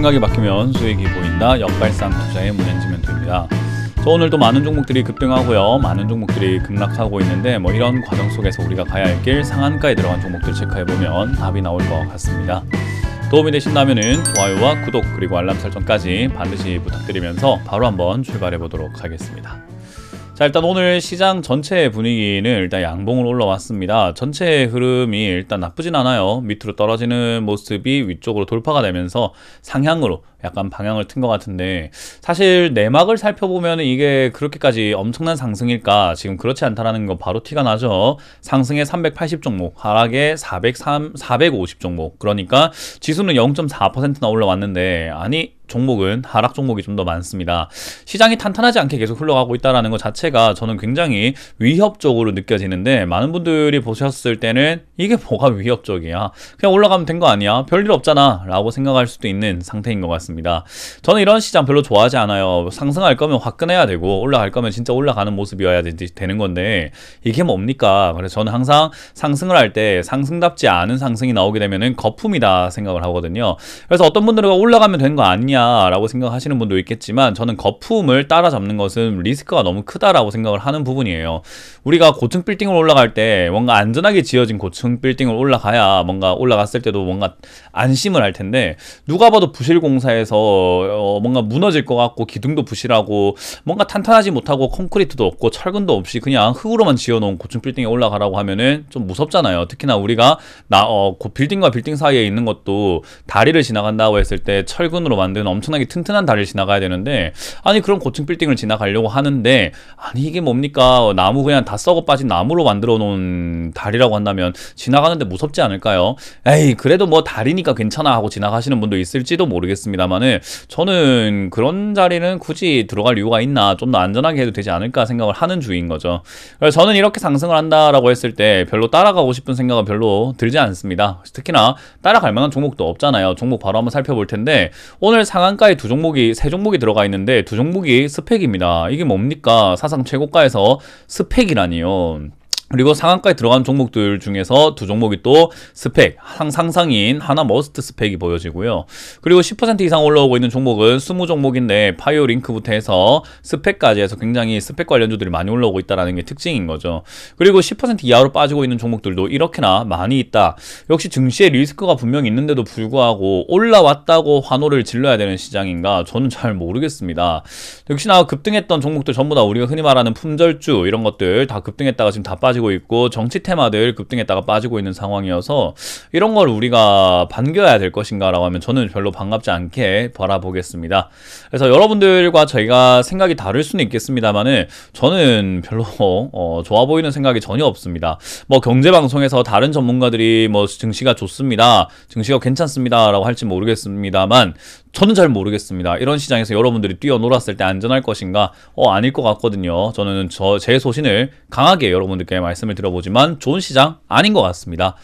생각이 바뀌면 수익이 보인다. 역발상 투자의 문현지멘토입니다. 저 오늘도 많은 종목들이 급등하고요. 많은 종목들이 급락하고 있는데 뭐 이런 과정 속에서 우리가 가야 할 길 상한가에 들어간 종목들 체크해보면 답이 나올 것 같습니다. 도움이 되신다면 좋아요와 구독 그리고 알람 설정까지 반드시 부탁드리면서 바로 한번 출발해 보도록 하겠습니다. 자 일단 오늘 시장 전체 분위기는 일단 양봉으로 올라왔습니다. 전체 흐름이 일단 나쁘진 않아요. 밑으로 떨어지는 모습이 위쪽으로 돌파가 되면서 상향으로 약간 방향을 튼 것 같은데 사실 내막을 살펴보면 이게 그렇게까지 엄청난 상승일까 지금 그렇지 않다라는 거 바로 티가 나죠. 상승에 380 종목, 하락에 403, 450 종목. 그러니까 지수는 0.4%나 올라왔는데 아니 종목은 하락 종목이 좀 더 많습니다. 시장이 탄탄하지 않게 계속 흘러가고 있다는 것 자체가 저는 굉장히 위협적으로 느껴지는데 많은 분들이 보셨을 때는 이게 뭐가 위협적이야? 그냥 올라가면 된 거 아니야? 별일 없잖아 라고 생각할 수도 있는 상태인 것 같습니다. 저는 이런 시장 별로 좋아하지 않아요. 상승할 거면 화끈해야 되고 올라갈 거면 진짜 올라가는 모습이어야 되, 는 건데 이게 뭡니까? 그래서 저는 항상 상승을 할 때 상승답지 않은 상승이 나오게 되면 거품이다 생각을 하거든요. 그래서 어떤 분들은 올라가면 된 거 아니야? 아냐라고 생각하시는 분도 있겠지만 저는 거품을 따라잡는 것은 리스크가 너무 크다라고 생각을 하는 부분이에요. 우리가 고층 빌딩을 올라갈 때 뭔가 안전하게 지어진 고층 빌딩을 올라가야 뭔가 올라갔을 때도 뭔가 안심을 할 텐데 누가 봐도 부실 공사에서 어 뭔가 무너질 것 같고 기둥도 부실하고 뭔가 탄탄하지 못하고 콘크리트도 없고 철근도 없이 그냥 흙으로만 지어놓은 고층 빌딩에 올라가라고 하면은 좀 무섭잖아요. 특히나 우리가 나어 빌딩과 빌딩 사이에 있는 것도 다리를 지나간다고 했을 때 철근으로 만든 엄청나게 튼튼한 다리를 지나가야 되는데 아니 그럼 고층 빌딩을 지나가려고 하는데 아니 이게 뭡니까 나무 그냥 다 썩어 빠진 나무로 만들어 놓은 다리라고 한다면 지나가는데 무섭지 않을까요? 에이 그래도 뭐 다리니까 괜찮아 하고 지나가시는 분도 있을지도 모르겠습니다만은 저는 그런 자리는 굳이 들어갈 이유가 있나 좀 더 안전하게 해도 되지 않을까 생각을 하는 주인 거죠. 그래서 저는 이렇게 상승을 한다라고 했을 때 별로 따라가고 싶은 생각은 별로 들지 않습니다. 특히나 따라갈 만한 종목도 없잖아요. 종목 바로 한번 살펴볼 텐데 오늘 상 상한가에 두 종목이 세 종목이 들어가 있는데 두 종목이 스펙입니다. 이게 뭡니까? 사상 최고가에서 스펙이라니요. 그리고 상한가에 들어간 종목들 중에서 두 종목이 또 스펙, 상상인 하나 머스트 스펙이 보여지고요. 그리고 10% 이상 올라오고 있는 종목은 20종목인데 파이오 링크부터 해서 스펙까지 해서 굉장히 스펙 관련주들이 많이 올라오고 있다는 게 특징인 거죠. 그리고 10% 이하로 빠지고 있는 종목들도 이렇게나 많이 있다. 역시 증시의 리스크가 분명히 있는데도 불구하고 올라왔다고 환호를 질러야 되는 시장인가 저는 잘 모르겠습니다. 역시나 급등했던 종목들 전부 다 우리가 흔히 말하는 품절주 이런 것들 다 급등했다가 지금 다 빠지고 빠지고 있고 정치 테마들 급등했다가 빠지고 있는 상황이어서 이런 걸 우리가 반겨야 될 것인가라고 하면 저는 별로 반갑지 않게 바라보겠습니다. 그래서 여러분들과 저희가 생각이 다를 수는 있겠습니다만은 저는 별로 어, 좋아 보이는 생각이 전혀 없습니다. 뭐 경제 방송에서 다른 전문가들이 뭐 증시가 좋습니다, 증시가 괜찮습니다라고 할지 모르겠습니다만 저는 잘 모르겠습니다. 이런 시장에서 여러분들이 뛰어놀았을 때 안전할 것인가? 어 아닐 것 같거든요. 저는 저 제 소신을 강하게 여러분들께 말. 씀 말씀을 들어보지만 좋은 시장 아닌 것 같습니다.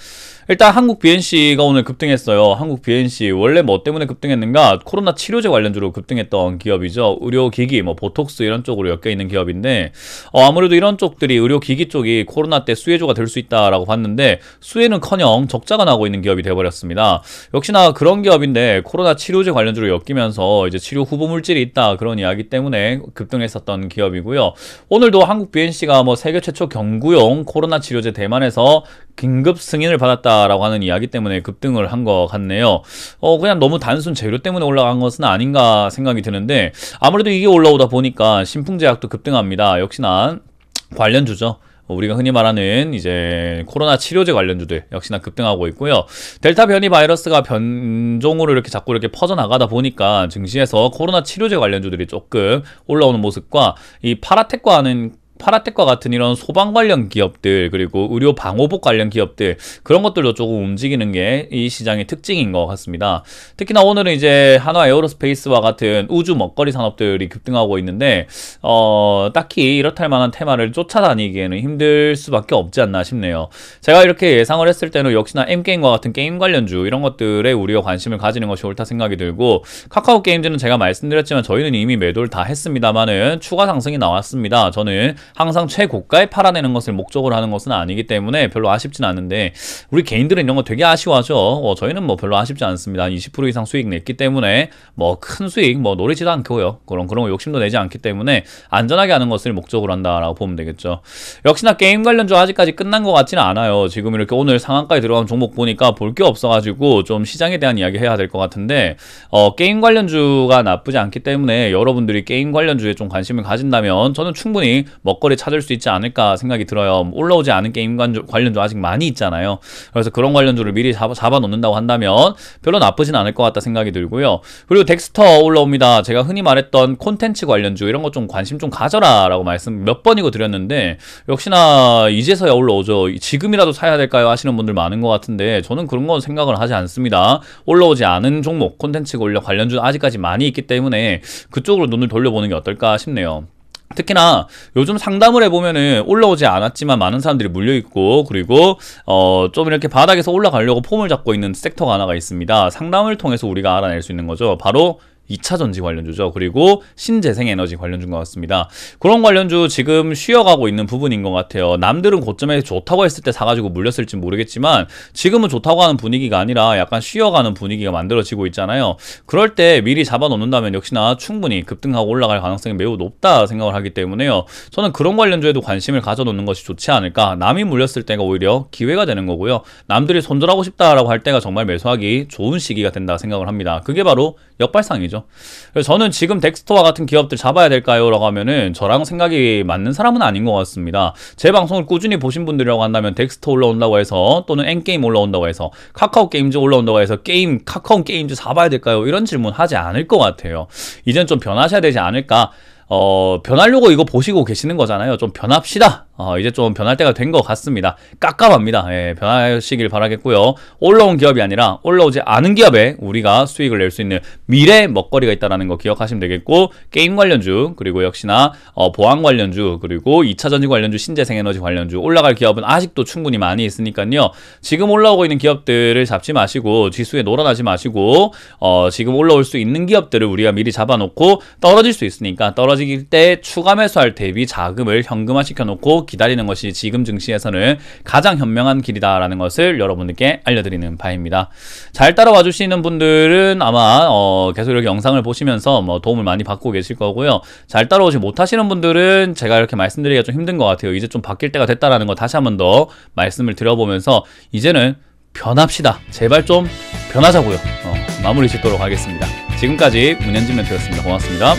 일단 한국 BNC가 오늘 급등했어요. 한국 BNC 원래 뭐 때문에 급등했는가? 코로나 치료제 관련주로 급등했던 기업이죠. 의료기기, 뭐 보톡스 이런 쪽으로 엮여 있는 기업인데 어, 아무래도 이런 쪽들이 의료기기 쪽이 코로나 때 수혜주가 될 수 있다라고 봤는데 수혜는커녕 적자가 나고 있는 기업이 돼버렸습니다. 역시나 그런 기업인데 코로나 치료제 관련주로 엮이면서 이제 치료 후보 물질이 있다 그런 이야기 때문에 급등했었던 기업이고요. 오늘도 한국 BNC가 뭐 세계 최초 경구용 코로나 치료제 대만에서 긴급 승인을 받았다. 올랐다라고 하는 이야기 때문에 급등을 한 것 같네요. 어, 그냥 너무 단순 재료 때문에 올라간 것은 아닌가 생각이 드는데 아무래도 이게 올라오다 보니까 신풍제약도 급등합니다. 역시나 관련주죠. 우리가 흔히 말하는 이제 코로나 치료제 관련주들 역시나 급등하고 있고요. 델타 변이 바이러스가 변종으로 이렇게 자꾸 이렇게 퍼져나가다 보니까 증시에서 코로나 치료제 관련주들이 조금 올라오는 모습과 이 파라텍과는 파라텍과 같은 이런 소방 관련 기업들 그리고 의료 방호복 관련 기업들 그런 것들도 조금 움직이는 게 이 시장의 특징인 것 같습니다. 특히나 오늘은 이제 한화 에어로스페이스와 같은 우주 먹거리 산업들이 급등하고 있는데 어, 딱히 이렇할 만한 테마를 쫓아다니기에는 힘들 수밖에 없지 않나 싶네요. 제가 이렇게 예상을 했을 때는 역시나 M 게임과 같은 게임 관련주 이런 것들에 우리가 관심을 가지는 것이 옳다 생각이 들고 카카오 게임즈는 제가 말씀드렸지만 저희는 이미 매도를 다했습니다마는 추가 상승이 나왔습니다. 저는 항상 최고가에 팔아내는 것을 목적으로 하는 것은 아니기 때문에 별로 아쉽진 않은데 우리 개인들은 이런 거 되게 아쉬워하죠. 어, 저희는 뭐 별로 아쉽지 않습니다. 20% 이상 수익 냈기 때문에 뭐 큰 수익 뭐 노리지도 않고요. 그런 그런 욕심도 내지 않기 때문에 안전하게 하는 것을 목적으로 한다라고 보면 되겠죠. 역시나 게임 관련주 아직까지 끝난 것 같지는 않아요. 지금 이렇게 오늘 상한가에 들어간 종목 보니까 볼 게 없어가지고 좀 시장에 대한 이야기 해야 될 것 같은데 어, 게임 관련주가 나쁘지 않기 때문에 여러분들이 게임 관련주에 좀 관심을 가진다면 저는 충분히 뭐 먹거리 찾을 수 있지 않을까 생각이 들어요. 올라오지 않은 게임 관련주 아직 많이 있잖아요. 그래서 그런 관련주를 미리 잡아, 잡아 놓는다고 한다면 별로 나쁘진 않을 것 같다 생각이 들고요. 그리고 덱스터 올라옵니다. 제가 흔히 말했던 콘텐츠 관련주 이런 것 좀 관심 좀 가져라 라고 말씀 몇 번이고 드렸는데 역시나 이제서야 올라오죠. 지금이라도 사야 될까요? 하시는 분들 많은 것 같은데 저는 그런 건 생각을 하지 않습니다. 올라오지 않은 종목 콘텐츠 관련주 아직까지 많이 있기 때문에 그쪽으로 눈을 돌려보는 게 어떨까 싶네요. 특히나 요즘 상담을 해보면은 올라오지 않았지만 많은 사람들이 물려있고 그리고 어 좀 이렇게 바닥에서 올라가려고 폼을 잡고 있는 섹터가 하나가 있습니다. 상담을 통해서 우리가 알아낼 수 있는 거죠. 바로 2차 전지 관련주죠. 그리고 신재생 에너지 관련주인 것 같습니다. 그런 관련주 지금 쉬어가고 있는 부분인 것 같아요. 남들은 고점에 좋다고 했을 때 사가지고 물렸을지 모르겠지만 지금은 좋다고 하는 분위기가 아니라 약간 쉬어가는 분위기가 만들어지고 있잖아요. 그럴 때 미리 잡아놓는다면 역시나 충분히 급등하고 올라갈 가능성이 매우 높다 생각을 하기 때문에요. 저는 그런 관련주에도 관심을 가져놓는 것이 좋지 않을까. 남이 물렸을 때가 오히려 기회가 되는 거고요. 남들이 손절하고 싶다라고 할 때가 정말 매수하기 좋은 시기가 된다 생각을 합니다. 그게 바로 역발상이죠. 거죠. 그래서 저는 지금 덱스터와 같은 기업들 잡아야 될까요? 라고 하면은 저랑 생각이 맞는 사람은 아닌 것 같습니다. 제 방송을 꾸준히 보신 분들이라고 한다면 덱스터 올라온다고 해서 또는 엔게임 올라온다고 해서 카카오 게임즈 올라온다고 해서 게임 카카오 게임즈 잡아야 될까요? 이런 질문 하지 않을 것 같아요. 이젠 좀 변하셔야 되지 않을까? 어, 변하려고 이거 보시고 계시는 거잖아요. 좀 변합시다. 어, 이제 좀 변할 때가 된 것 같습니다. 깝깝합니다. 예, 변하시길 바라겠고요. 올라온 기업이 아니라 올라오지 않은 기업에 우리가 수익을 낼 수 있는 미래 먹거리가 있다는 거 기억하시면 되겠고 게임 관련주 그리고 역시나 어, 보안 관련주 그리고 2차전지 관련주 신재생에너지 관련주 올라갈 기업은 아직도 충분히 많이 있으니까요. 지금 올라오고 있는 기업들을 잡지 마시고 지수에 놀아나지 마시고 어, 지금 올라올 수 있는 기업들을 우리가 미리 잡아놓고 떨어질 수 있으니까 떨어 벌어질 때 추가 매수할 대비 자금을 현금화 시켜놓고 기다리는 것이 지금 증시에서는 가장 현명한 길이다라는 것을 여러분들께 알려드리는 바입니다. 잘 따라와 주시는 분들은 아마 어 계속 이렇게 영상을 보시면서 뭐 도움을 많이 받고 계실 거고요. 잘 따라오지 못하시는 분들은 제가 이렇게 말씀드리기가 좀 힘든 것 같아요. 이제 좀 바뀔 때가 됐다라는 거 다시 한 번 더 말씀을 드려보면서 이제는 변합시다. 제발 좀 변하자고요. 어, 마무리 짓도록 하겠습니다. 지금까지 문현진 멘트였습니다. 고맙습니다.